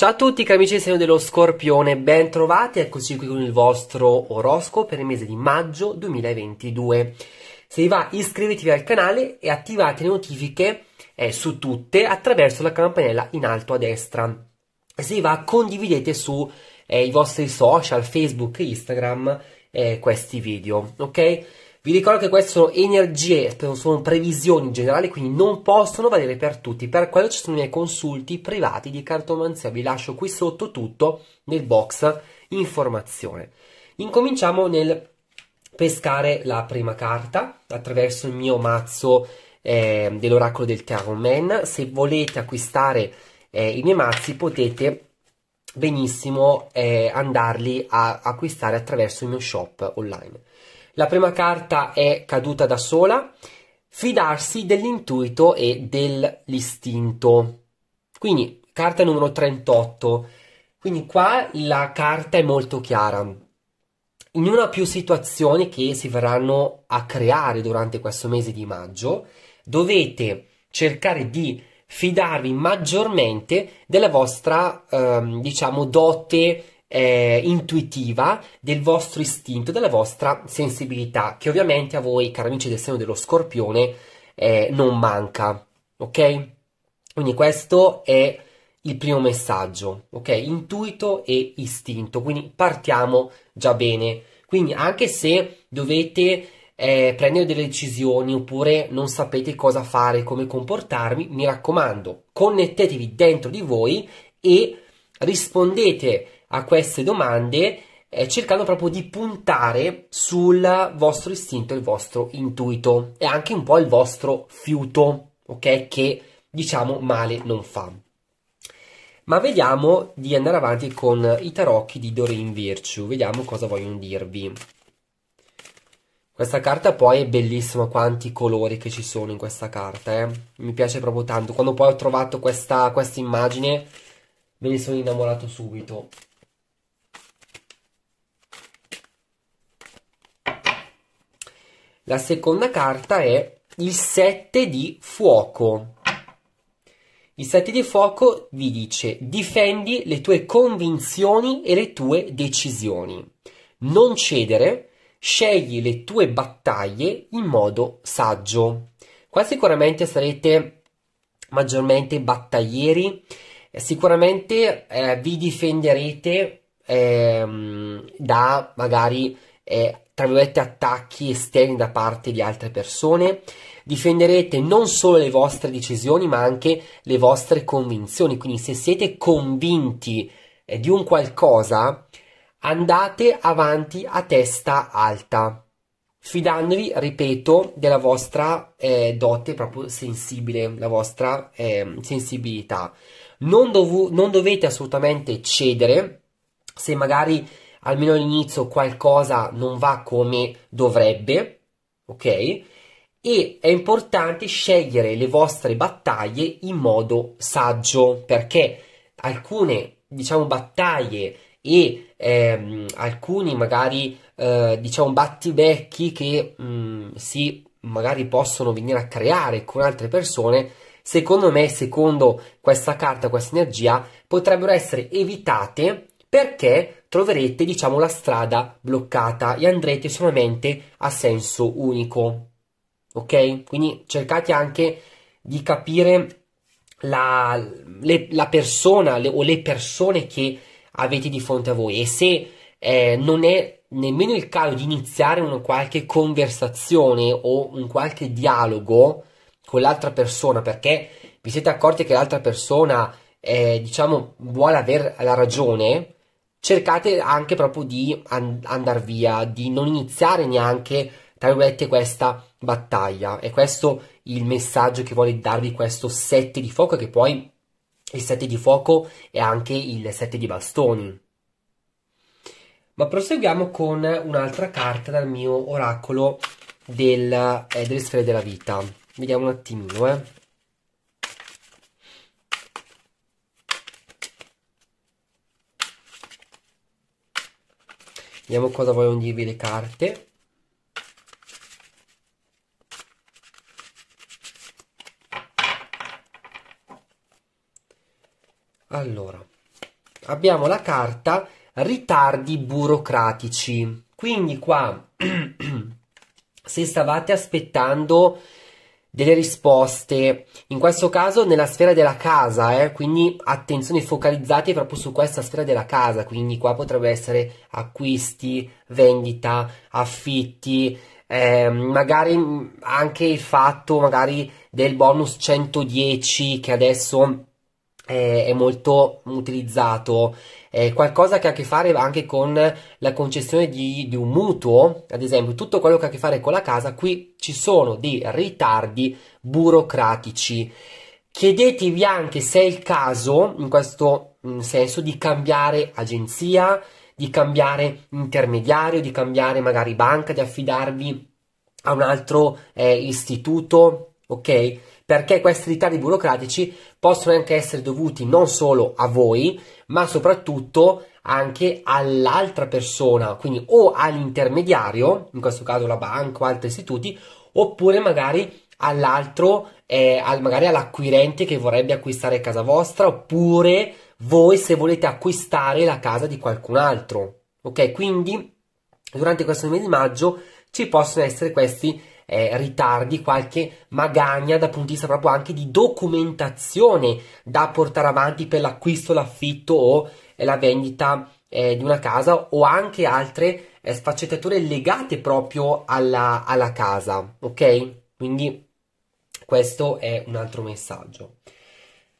Ciao a tutti cari amici del segno dello scorpione, bentrovati, eccoci qui con il vostro oroscopo per il mese di maggio 2022. Se vi va iscrivetevi al canale e attivate le notifiche eh, su tutte attraverso la campanella in alto a destra. Se vi va condividete su eh, i vostri social, Facebook e Instagram eh, questi video, ok? Vi ricordo che queste sono energie, sono previsioni in generale, quindi non possono valere per tutti. Per quello ci sono i miei consulti privati di cartomanzia. Vi lascio qui sotto tutto nel box informazione. Incominciamo nel pescare la prima carta attraverso il mio mazzo eh, dell'oracolo del Tarot Man. Se volete acquistare eh, i miei mazzi potete benissimo eh, andarli a acquistare attraverso il mio shop online. La prima carta è caduta da sola, fidarsi dell'intuito e dell'istinto. Quindi carta numero 38. Quindi qua la carta è molto chiara. In una o più situazioni che si verranno a creare durante questo mese di maggio, dovete cercare di fidarvi maggiormente della vostra, ehm, diciamo, dote eh, intuitiva del vostro istinto, della vostra sensibilità, che ovviamente a voi, cari amici del segno dello scorpione, eh, non manca. Ok? Quindi questo è il primo messaggio, ok? Intuito e istinto, quindi partiamo già bene. Quindi anche se dovete eh, prendere delle decisioni oppure non sapete cosa fare, come comportarvi, mi raccomando, connettetevi dentro di voi e rispondete a queste domande eh, cercando proprio di puntare sul vostro istinto, il vostro intuito e anche un po' il vostro fiuto, ok? Che diciamo male non fa. Ma vediamo di andare avanti con i tarocchi di Doreen Virtue, vediamo cosa vogliono dirvi. Questa carta poi è bellissima, quanti colori che ci sono in questa carta, eh? mi piace proprio tanto. Quando poi ho trovato questa, questa immagine me ne sono innamorato subito. La seconda carta è il 7 di fuoco. Il 7 di fuoco vi dice difendi le tue convinzioni e le tue decisioni. Non cedere, scegli le tue battaglie in modo saggio. Qua sicuramente sarete maggiormente battaglieri, eh, sicuramente eh, vi difenderete eh, da magari eh, tra virgolette, attacchi esterni da parte di altre persone. Difenderete non solo le vostre decisioni, ma anche le vostre convinzioni. Quindi se siete convinti eh, di un qualcosa, andate avanti a testa alta, fidandovi, ripeto, della vostra eh, dote proprio sensibile, la vostra eh, sensibilità. Non, dov- non dovete assolutamente cedere se magari almeno all'inizio qualcosa non va come dovrebbe, ok? E è importante scegliere le vostre battaglie in modo saggio, perché alcune, diciamo, battaglie e ehm, alcuni magari, eh, diciamo, battibecchi che mh, mm, si magari possono venire a creare con altre persone, secondo me, secondo questa carta, questa energia, potrebbero essere evitate perché troverete diciamo la strada bloccata e andrete solamente a senso unico ok quindi cercate anche di capire la, le, la persona le, o le persone che avete di fronte a voi e se eh, non è nemmeno il caso di iniziare una qualche conversazione o un qualche dialogo con l'altra persona perché vi siete accorti che l'altra persona eh, diciamo vuole avere la ragione cercate anche proprio di an- andare via, di non iniziare neanche, tra virgolette, questa battaglia. E questo il messaggio che vuole darvi questo set di fuoco, che poi il set di fuoco è anche il set di bastoni. Ma proseguiamo con un'altra carta dal mio oracolo del, eh, delle sfere della vita. Vediamo un attimino, eh. Vediamo cosa vogliono dirvi le carte. Allora, abbiamo la carta ritardi burocratici. Quindi qua, se stavate aspettando delle risposte, in questo caso nella sfera della casa, eh? quindi attenzione focalizzate proprio su questa sfera della casa, quindi qua potrebbe essere acquisti, vendita, affitti, eh, magari anche il fatto magari del bonus 110 che adesso è molto utilizzato, è qualcosa che ha a che fare anche con la concessione di, di, un mutuo, ad esempio, tutto quello che ha a che fare con la casa, qui ci sono dei ritardi burocratici. Chiedetevi anche se è il caso, in questo mm, senso, di cambiare agenzia, di cambiare intermediario, di cambiare magari banca, di affidarvi a un altro eh, istituto, ok? perché questi ritardi burocratici possono anche essere dovuti non solo a voi, ma soprattutto anche all'altra persona, quindi o all'intermediario, in questo caso la banca o altri istituti, oppure magari all'altro, eh, al, magari all'acquirente che vorrebbe acquistare casa vostra, oppure voi se volete acquistare la casa di qualcun altro. Ok, quindi durante questo mese di maggio ci possono essere questi eh, ritardi, qualche magagna dal punto di vista proprio anche di documentazione da portare avanti per l'acquisto, l'affitto o eh, la vendita eh, di una casa o anche altre eh, sfaccettature legate proprio alla, alla casa, ok? Quindi questo è un altro messaggio.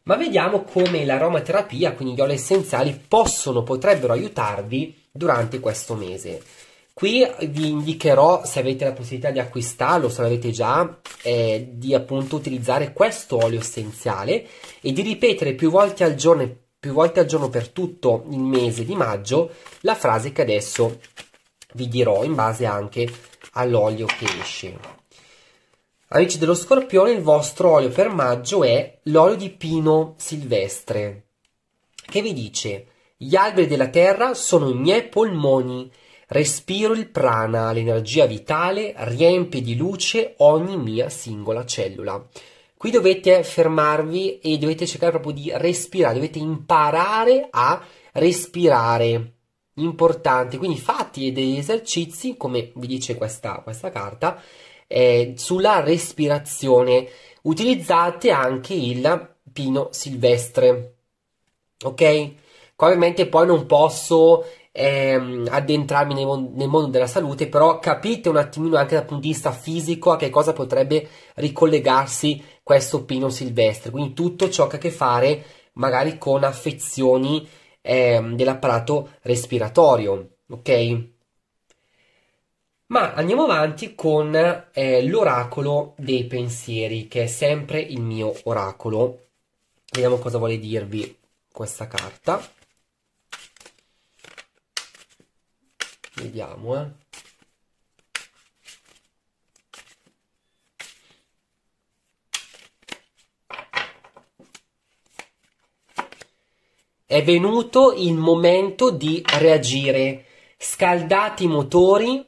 Ma vediamo come l'aromaterapia, quindi gli oli essenziali, possono, potrebbero aiutarvi durante questo mese. Qui vi indicherò se avete la possibilità di acquistarlo, se l'avete già, eh, di appunto utilizzare questo olio essenziale e di ripetere più volte al giorno, più volte al giorno per tutto il mese di maggio la frase che adesso vi dirò in base anche all'olio che esce. Amici dello scorpione, il vostro olio per maggio è l'olio di pino silvestre, che vi dice: Gli alberi della terra sono i miei polmoni Respiro il prana, l'energia vitale, riempie di luce ogni mia singola cellula. Qui dovete fermarvi e dovete cercare proprio di respirare, dovete imparare a respirare. Importante, quindi fate degli esercizi, come vi dice questa, questa carta, eh, sulla respirazione. Utilizzate anche il pino silvestre. Ok? Qua ovviamente poi non posso ehm, addentrarmi nel, nel, mondo della salute, però capite un attimino anche dal punto di vista fisico a che cosa potrebbe ricollegarsi questo pino silvestre, quindi tutto ciò che ha a che fare magari con affezioni ehm, dell'apparato respiratorio, ok? Ma andiamo avanti con eh, l'oracolo dei pensieri, che è sempre il mio oracolo. Vediamo cosa vuole dirvi questa carta. Vediamo, eh. È venuto il momento di reagire. Scaldate i motori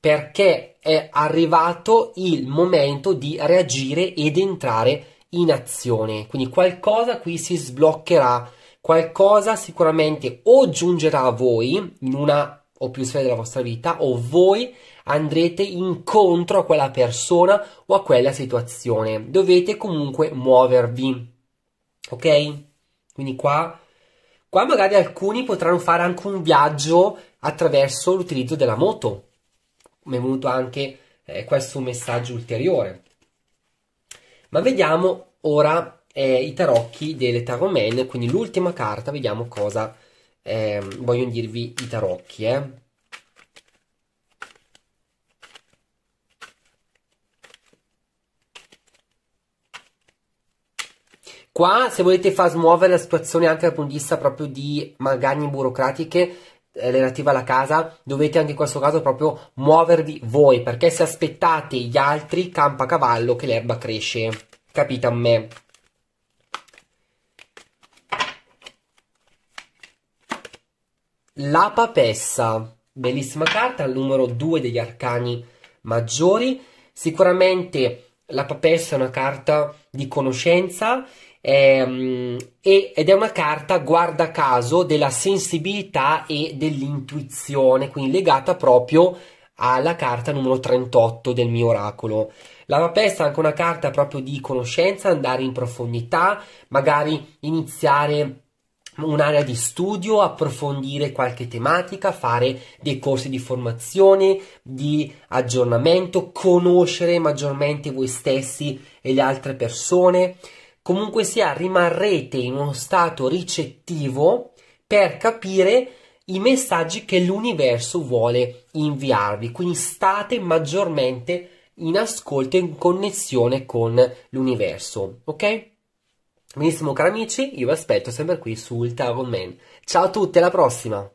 perché è arrivato il momento di reagire ed entrare in azione. Quindi qualcosa qui si sbloccherà, qualcosa sicuramente o giungerà a voi in una o più sfere della vostra vita o voi andrete incontro a quella persona o a quella situazione. Dovete comunque muovervi. Ok? Quindi qua, qua magari alcuni potranno fare anche un viaggio attraverso l'utilizzo della moto. Mi è venuto anche eh, questo messaggio ulteriore. Ma vediamo ora eh, i tarocchi delle Tarot Man, quindi l'ultima carta, vediamo cosa eh, vogliono dirvi i tarocchi, eh. Qua, se volete far smuovere la situazione anche dal punto di vista proprio di magagne burocratiche eh, relative alla casa, dovete anche in questo caso proprio muovervi voi, perché se aspettate gli altri, campa cavallo che l'erba cresce. Capita a me? La papessa, bellissima carta, al numero 2 degli arcani maggiori. Sicuramente la papessa è una carta di conoscenza ehm, ed è una carta, guarda caso, della sensibilità e dell'intuizione, quindi legata proprio alla carta numero 38 del mio oracolo. La papessa è anche una carta proprio di conoscenza, andare in profondità, magari iniziare un'area di studio, approfondire qualche tematica, fare dei corsi di formazione, di aggiornamento, conoscere maggiormente voi stessi e le altre persone. Comunque sia, rimarrete in uno stato ricettivo per capire i messaggi che l'universo vuole inviarvi, quindi state maggiormente in ascolto e in connessione con l'universo, ok? Benissimo cari amici, io vi aspetto sempre qui su Ultra Man. Ciao a tutti, alla prossima!